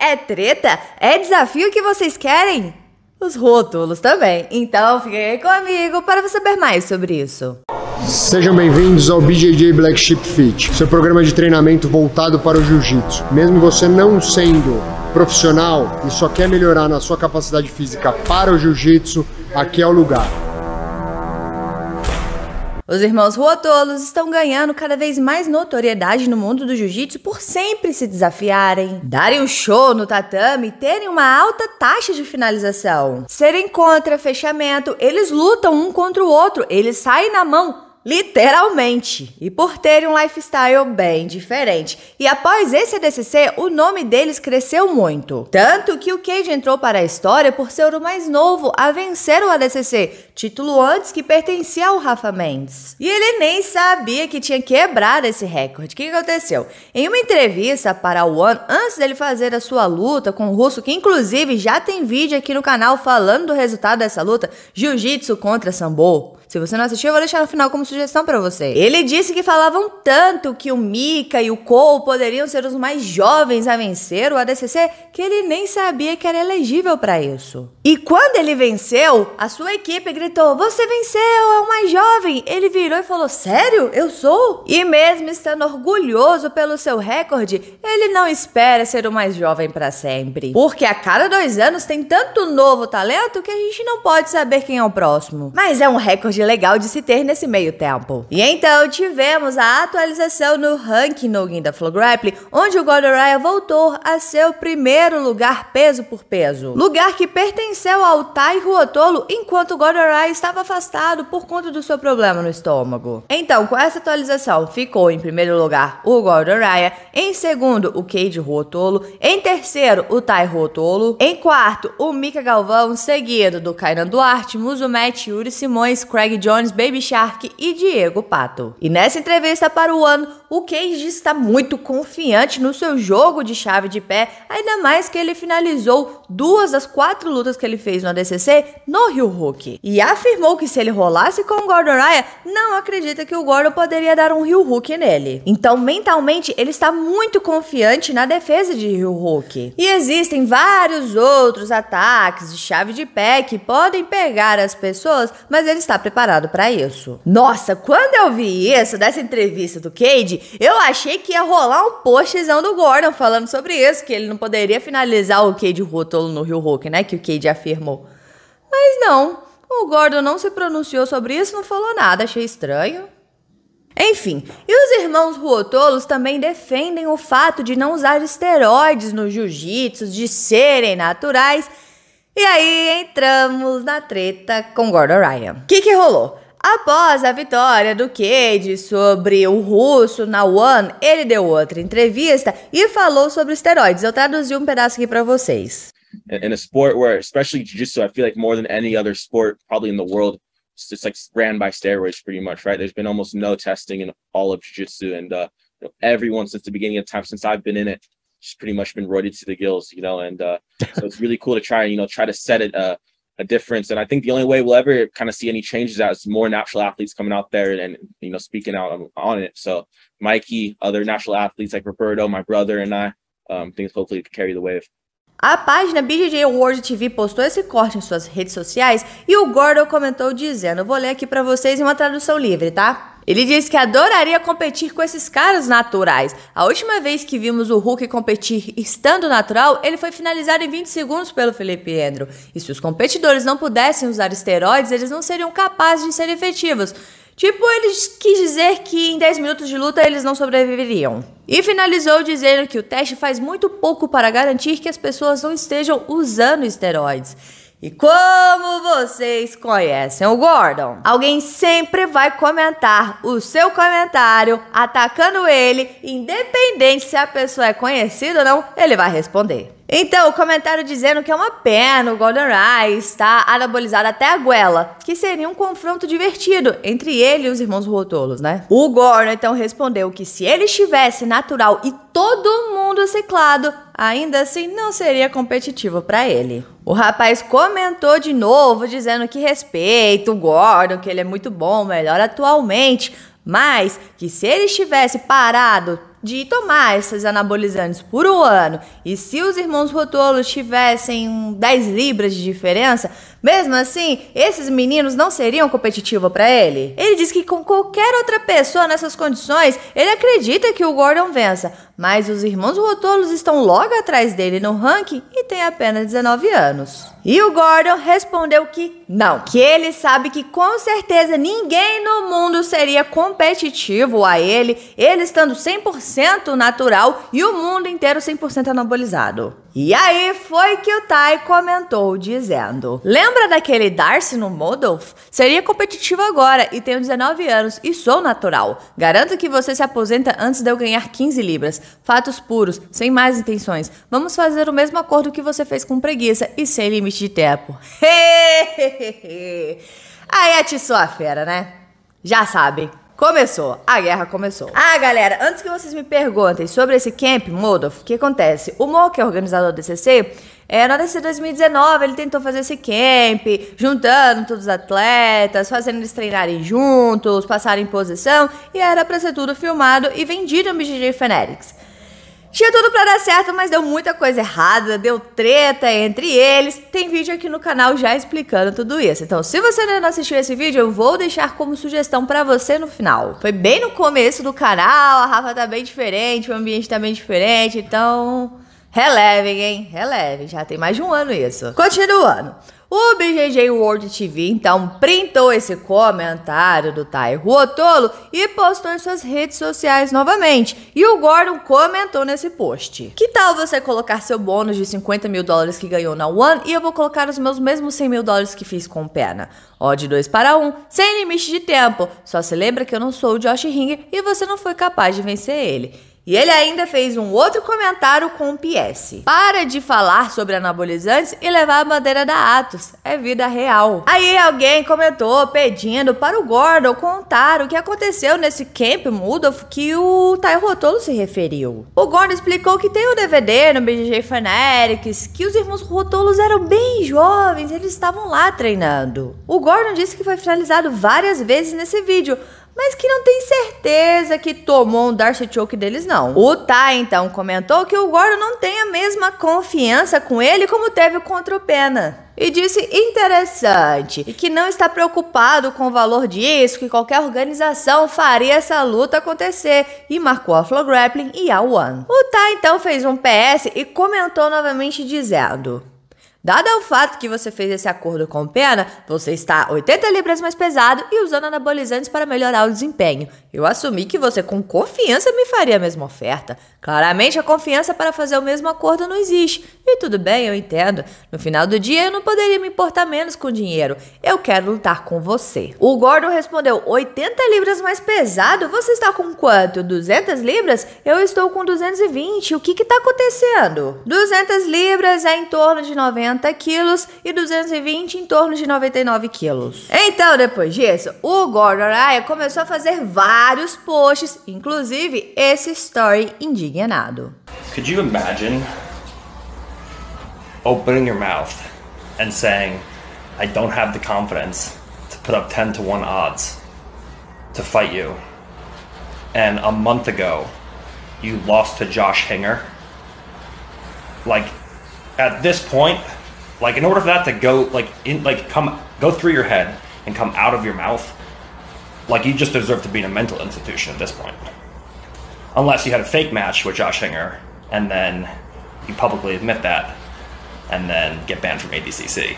É treta? É desafio que vocês querem? Os rótulos também. Então fiquem comigo para saber mais sobre isso. Sejam bem-vindos ao BJJ Black Sheep Fit, seu programa de treinamento voltado para o jiu-jitsu. Mesmo você não sendo profissional e só quer melhorar na sua capacidade física para o jiu-jitsu, aqui é o lugar. Os irmãos Ruotolos estão ganhando cada vez mais notoriedade no mundo do jiu-jitsu por sempre se desafiarem, darem um show no tatame e terem uma alta taxa de finalização. Serem contra fechamento, eles lutam um contra o outro, eles saem na mão Literalmente. E por terem um lifestyle bem diferente. E após esse ADCC, o nome deles cresceu muito. Tanto que o Cage entrou para a história por ser o mais novo a vencer o ADCC, título antes que pertencia ao Rafa Mendes. E ele nem sabia que tinha quebrado esse recorde. O que aconteceu? Em uma entrevista para o One, antes dele fazer a sua luta com o russo, que inclusive já tem vídeo aqui no canal falando do resultado dessa luta, Jiu-Jitsu contra Sambo. Se você não assistiu, eu vou deixar no final como sugestão para você. Ele disse que falavam tanto que o Mika e o Cole poderiam ser os mais jovens a vencer o ADCC que ele nem sabia que era elegível para isso. E quando ele venceu, a sua equipe gritou gritou: Você venceu, é o mais jovem! Ele virou e falou: Sério? Eu sou? E mesmo estando orgulhoso pelo seu recorde, ele não espera ser o mais jovem para sempre. Porque a cada dois anos tem tanto novo talento que a gente não pode saber quem é o próximo. Mas é um recorde legal de se ter nesse meio tempo. E então tivemos a atualização no ranking no Guinda Flow Grappling, onde o Godoraya voltou a seu primeiro lugar peso por peso. Lugar que pertenceu ao Tai Ruotolo enquanto o Godoraya estava afastado por conta do seu problema no estômago. Então, com essa atualização, ficou em primeiro lugar o Gordon Raya, em segundo o Kade Rotolo, em terceiro o Tai Rotolo, em quarto o Mika Galvão, seguido do Kainan Duarte, Musumete, Yuri Simões, Craig Jones, Baby Shark e Diego Pato. E nessa entrevista para o ano, o Cage está muito confiante no seu jogo de chave de pé, ainda mais que ele finalizou duas das quatro lutas que ele fez no ADCC no Rio Hulk E afirmou que se ele rolasse com o Gordon Raya, não acredita que o Gordon poderia dar um Rio Hulk nele. Então, mentalmente, ele está muito confiante na defesa de Rio Hulk. E existem vários outros ataques de chave de pé que podem pegar as pessoas, mas ele está preparado para isso. Nossa, quando eu vi isso dessa entrevista do Cage, eu achei que ia rolar um postzão do Gordon falando sobre isso, que ele não poderia finalizar o Cade Rótolo no Rio Hulk, né? Que o Cade afirmou. Mas não, o Gordon não se pronunciou sobre isso, não falou nada, achei estranho. Enfim, e os irmãos Ruotolos também defendem o fato de não usar esteroides no jiu-jitsu, de serem naturais. E aí entramos na treta com Gordon Ryan. O que, que rolou? Após a vitória do Cade sobre o russo na One, ele deu outra entrevista e falou sobre esteroides. Eu traduzi um pedaço aqui para vocês. In a sport where, especially jiu-jitsu, I feel like more than any other sport probably in the world, it's like ran by steroids pretty much, right? There's been almost no testing in all of jiu-jitsu and uh, you know, everyone since the beginning of time, since I've been in it, pretty much been roided to the gills, you know, and uh, so it's really cool to try, you know, try to set it, uh, a difference. And I think the only way we'll ever kind of see any changes is more natural athletes coming out there and, you know, speaking out on it. So Mikey, other natural athletes like Roberto, my brother and I, um, things hopefully carry the wave. A página BJJ World TV postou esse corte em suas redes sociais e o Gordon comentou dizendo, vou ler aqui para vocês em uma tradução livre, tá? Ele diz que adoraria competir com esses caras naturais. A última vez que vimos o Hulk competir estando natural, ele foi finalizado em 20 segundos pelo Felipe Endro. E se os competidores não pudessem usar esteroides, eles não seriam capazes de ser efetivos. Tipo, ele quis dizer que em 10 minutos de luta eles não sobreviveriam. E finalizou dizendo que o teste faz muito pouco para garantir que as pessoas não estejam usando esteroides. E como vocês conhecem o Gordon, alguém sempre vai comentar o seu comentário atacando ele, independente se a pessoa é conhecida ou não, ele vai responder. Então, o comentário dizendo que é uma pena o Golden Rice está anabolizado até a goela, que seria um confronto divertido entre ele e os irmãos Rotolos, né? O Gordon então respondeu que se ele estivesse natural e todo mundo ciclado, ainda assim não seria competitivo para ele. O rapaz comentou de novo, dizendo que respeita o Gordon, que ele é muito bom, melhor atualmente, mas que se ele estivesse parado de tomar esses anabolizantes por um ano, e se os irmãos Rotolo tivessem 10 libras de diferença, mesmo assim, esses meninos não seriam competitivos para ele. Ele diz que com qualquer outra pessoa nessas condições, ele acredita que o Gordon vença, mas os irmãos Rotolos estão logo atrás dele no ranking e tem apenas 19 anos. E o Gordon respondeu que não, que ele sabe que com certeza ninguém no mundo seria competitivo a ele, ele estando 100% natural e o mundo inteiro 100% anabolizado. E aí foi que o Tai comentou, dizendo: Lembra daquele Darcy no Modolf? Seria competitivo agora e tenho 19 anos e sou natural. Garanto que você se aposenta antes de eu ganhar 15 libras fatos puros, sem mais intenções. Vamos fazer o mesmo acordo que você fez com preguiça e sem limite de tempo. Aí atiçou a fera, né? Já sabe. Começou, a guerra começou. Ah, galera, antes que vocês me perguntem sobre esse Camp Modof, o que acontece? O Mo, que é organizador do DCC, é, na DC 2019 ele tentou fazer esse camp, juntando todos os atletas, fazendo eles treinarem juntos, passarem posição, e era pra ser tudo filmado e vendido no BGG Fanatics. Tinha tudo para dar certo, mas deu muita coisa errada, deu treta entre eles. Tem vídeo aqui no canal já explicando tudo isso. Então, se você ainda não assistiu esse vídeo, eu vou deixar como sugestão para você no final. Foi bem no começo do canal, a Rafa tá bem diferente, o ambiente tá bem diferente, então relevem, hein? Relevem, já tem mais de um ano isso. Continuando. O BGG World TV então printou esse comentário do Tairo Otolo e postou em suas redes sociais novamente. E o Gordon comentou nesse post. Que tal você colocar seu bônus de 50 mil dólares que ganhou na One e eu vou colocar os meus mesmos 100 mil dólares que fiz com Pena? Ó, de 2 para 1, um, sem limite de tempo. Só se lembra que eu não sou o Josh Ringer e você não foi capaz de vencer ele. E ele ainda fez um outro comentário com um PS. Para de falar sobre anabolizantes e levar a bandeira da Atos. É vida real. Aí alguém comentou pedindo para o Gordon contar o que aconteceu nesse Camp Mudolf que o Tayo Rotolo se referiu. O Gordon explicou que tem o um DVD no BGG Fanatics, que os irmãos Rotolos eram bem jovens, eles estavam lá treinando. O Gordon disse que foi finalizado várias vezes nesse vídeo, mas que não tem certeza que tomou um Darcy Choke deles, não. O Tai, tá, então, comentou que o Goro não tem a mesma confiança com ele como teve contra o Pena e disse interessante e que não está preocupado com o valor disso, que qualquer organização faria essa luta acontecer e marcou a Flow Grappling e a One. O Tai tá, então fez um PS e comentou novamente dizendo: Dado o fato que você fez esse acordo com o Pena, você está 80 libras mais pesado e usando anabolizantes para melhorar o desempenho. Eu assumi que você, com confiança, me faria a mesma oferta. Claramente, a confiança para fazer o mesmo acordo não existe. E tudo bem, eu entendo. No final do dia, eu não poderia me importar menos com o dinheiro. Eu quero lutar com você. O Gordon respondeu: 80 libras mais pesado? Você está com quanto? 200 libras? Eu estou com 220. O que está acontecendo? 200 libras é em torno de 90 quilos e 220 em torno de 99 quilos. Então, depois disso, o Gordon Araya começou a fazer várias vários posts, inclusive esse story indignado. Could you imagine opening your mouth and saying, I don't have the confidence to put up 10 to 1 odds to fight you. And a month ago, you lost to Josh Hinger. Like at this point, like in order for that to go like in like come go through your head and come out of your mouth, like, you just deserve to be in a mental institution at this point. Unless you had a fake match with Josh Hinger, and then you publicly admit that, and then get banned from ADCC.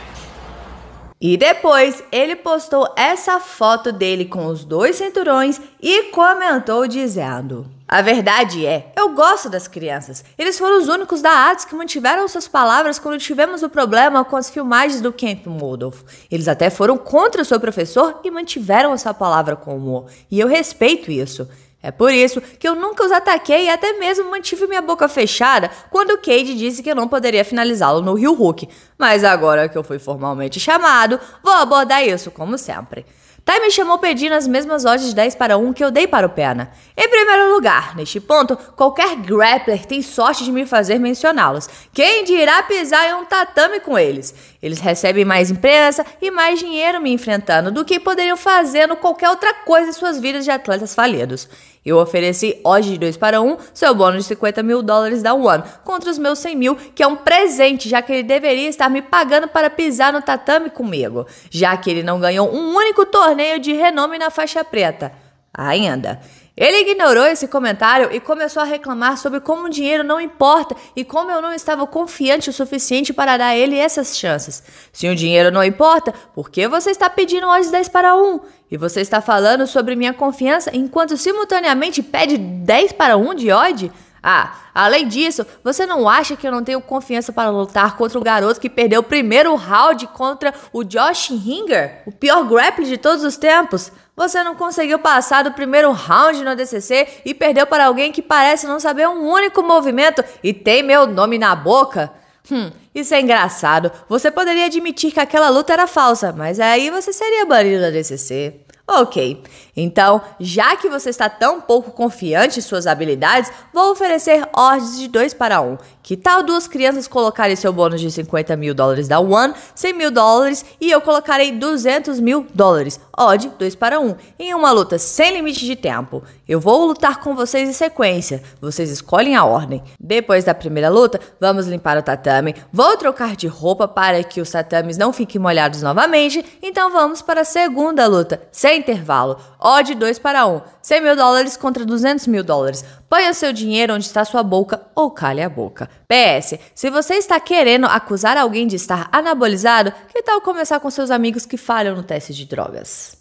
E depois ele postou essa foto dele com os dois cinturões e comentou dizendo: A verdade é, eu gosto das crianças. Eles foram os únicos da ADS que mantiveram suas palavras quando tivemos o problema com as filmagens do Camp Moldov. Eles até foram contra o seu professor e mantiveram a sua palavra com humor. E eu respeito isso. É por isso que eu nunca os ataquei e até mesmo mantive minha boca fechada quando o Cade disse que eu não poderia finalizá-lo no Rio Hulk. Mas agora que eu fui formalmente chamado, vou abordar isso como sempre. Tai me chamou pedindo as mesmas odds 10 para 1 que eu dei para o Pena. Em primeiro lugar, neste ponto, qualquer grappler tem sorte de me fazer mencioná-los. Quem dirá pisar em um tatame com eles? Eles recebem mais imprensa e mais dinheiro me enfrentando do que poderiam fazendo qualquer outra coisa em suas vidas de atletas falidos. Eu ofereci hoje de 2 para 1 um, seu bônus de 50 mil dólares da One contra os meus 100 mil, que é um presente, já que ele deveria estar me pagando para pisar no tatame comigo, já que ele não ganhou um único torneio de renome na faixa preta ainda. Ele ignorou esse comentário e começou a reclamar sobre como o dinheiro não importa e como eu não estava confiante o suficiente para dar a ele essas chances. Se o dinheiro não importa, por que você está pedindo odds 10 para 1? E você está falando sobre minha confiança enquanto simultaneamente pede 10 para 1 de odd? Ah, além disso, você não acha que eu não tenho confiança para lutar contra o garoto que perdeu o primeiro round contra o Josh Hinger, o pior grappler de todos os tempos? Você não conseguiu passar do primeiro round no DCC e perdeu para alguém que parece não saber um único movimento e tem meu nome na boca? Hum, isso é engraçado. Você poderia admitir que aquela luta era falsa, mas aí você seria banido da DCC. Ok, então, já que você está tão pouco confiante em suas habilidades, vou oferecer ordens de 2 para 1. Um. Que tal duas crianças colocarem seu bônus de 50 mil dólares da One, 100 mil dólares e eu colocarei 200 mil dólares? Odd 2 para 1, um, em uma luta sem limite de tempo. Eu vou lutar com vocês em sequência, vocês escolhem a ordem. Depois da primeira luta, vamos limpar o tatame, vou trocar de roupa para que os tatames não fiquem molhados novamente, então vamos para a segunda luta, sem intervalo. Odd 2 para 1. 100 mil dólares contra 200 mil dólares. Ponha seu dinheiro onde está sua boca ou calhe a boca. PS. Se você está querendo acusar alguém de estar anabolizado, que tal começar com seus amigos que falham no teste de drogas?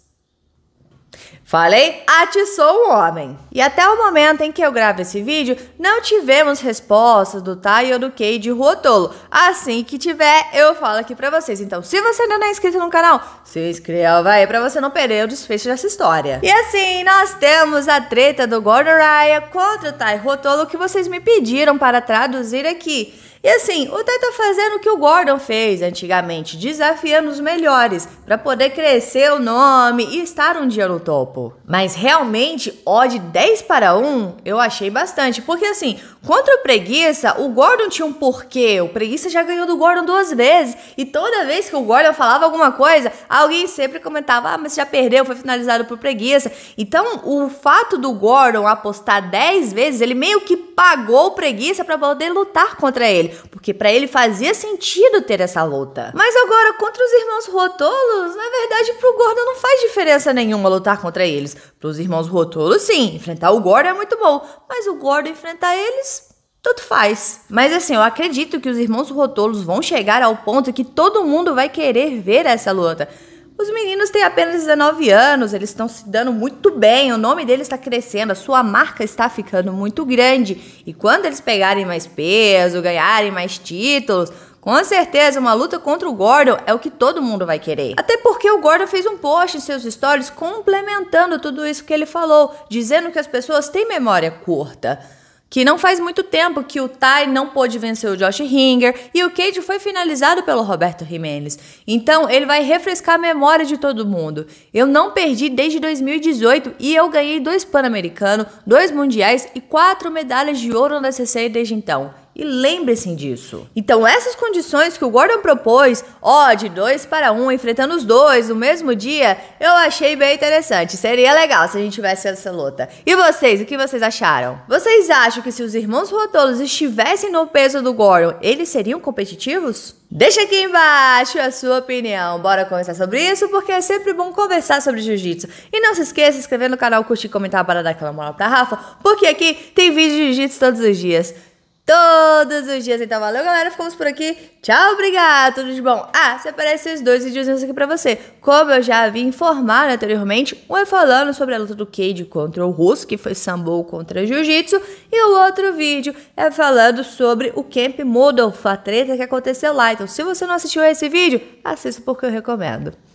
Falei, atiçou o homem. E até o momento em que eu gravo esse vídeo, não tivemos respostas do Tai ou do Kade de Rotolo. Assim que tiver, eu falo aqui pra vocês. Então, se você ainda não é inscrito no canal, se inscreva aí pra você não perder o desfecho dessa história. E assim, nós temos a treta do Gordon Raya contra o Tai Rotolo que vocês me pediram para traduzir aqui. E assim, o Tata tá fazendo o que o Gordon fez antigamente, desafiando os melhores para poder crescer o nome e estar um dia no topo. Mas realmente, odd 10 para 1, eu achei bastante, porque assim, contra o Preguiça, o Gordon tinha um porquê, o Preguiça já ganhou do Gordon duas vezes, e toda vez que o Gordon falava alguma coisa, alguém sempre comentava, ah, mas já perdeu, foi finalizado por Preguiça. Então, o fato do Gordon apostar 10 vezes, ele meio que pagou o Preguiça para poder lutar contra ele porque para ele fazia sentido ter essa luta. Mas agora, contra os irmãos Rotolos, na verdade, pro Gordon não faz diferença nenhuma lutar contra eles. Pros irmãos Rotolos, sim, enfrentar o Gordon é muito bom, mas o Gordon enfrentar eles, tanto faz. Mas assim, eu acredito que os irmãos Rotolos vão chegar ao ponto que todo mundo vai querer ver essa luta. Os meninos têm apenas 19 anos, eles estão se dando muito bem, o nome deles está crescendo, a sua marca está ficando muito grande. E quando eles pegarem mais peso, ganharem mais títulos, com certeza, uma luta contra o Gordon é o que todo mundo vai querer. Até porque o Gordon fez um post em seus stories complementando tudo isso que ele falou, dizendo que as pessoas têm memória curta que não faz muito tempo que o Ty não pôde vencer o Josh Ringer e o Cage foi finalizado pelo Roberto Jimenez. Então ele vai refrescar a memória de todo mundo. Eu não perdi desde 2018 e eu ganhei dois pan americanos dois Mundiais e quatro medalhas de ouro na CC desde então. E lembre-se disso. Então, essas condições que o Gordon propôs, ó, de dois para um, enfrentando os dois no mesmo dia, eu achei bem interessante. Seria legal se a gente tivesse essa luta. E vocês, o que vocês acharam? Vocês acham que se os irmãos Rotolos estivessem no peso do Gordon, eles seriam competitivos? Deixa aqui embaixo a sua opinião. Bora conversar sobre isso, porque é sempre bom conversar sobre jiu-jitsu. E não se esqueça de se inscrever no canal, curtir, e comentar, para dar aquela moral pra Rafa, porque aqui tem vídeo de jiu-jitsu todos os dias todos os dias. Então, valeu, galera. Ficamos por aqui. Tchau, obrigado. Tudo de bom. Ah, se aparece esses dois vídeos aqui pra você. Como eu já havia informado anteriormente, um é falando sobre a luta do Cade contra o Russo, que foi Sambo contra Jiu-Jitsu, e o outro vídeo é falando sobre o Camp Moodle, a treta que aconteceu lá. Então, se você não assistiu esse vídeo, assista porque eu recomendo.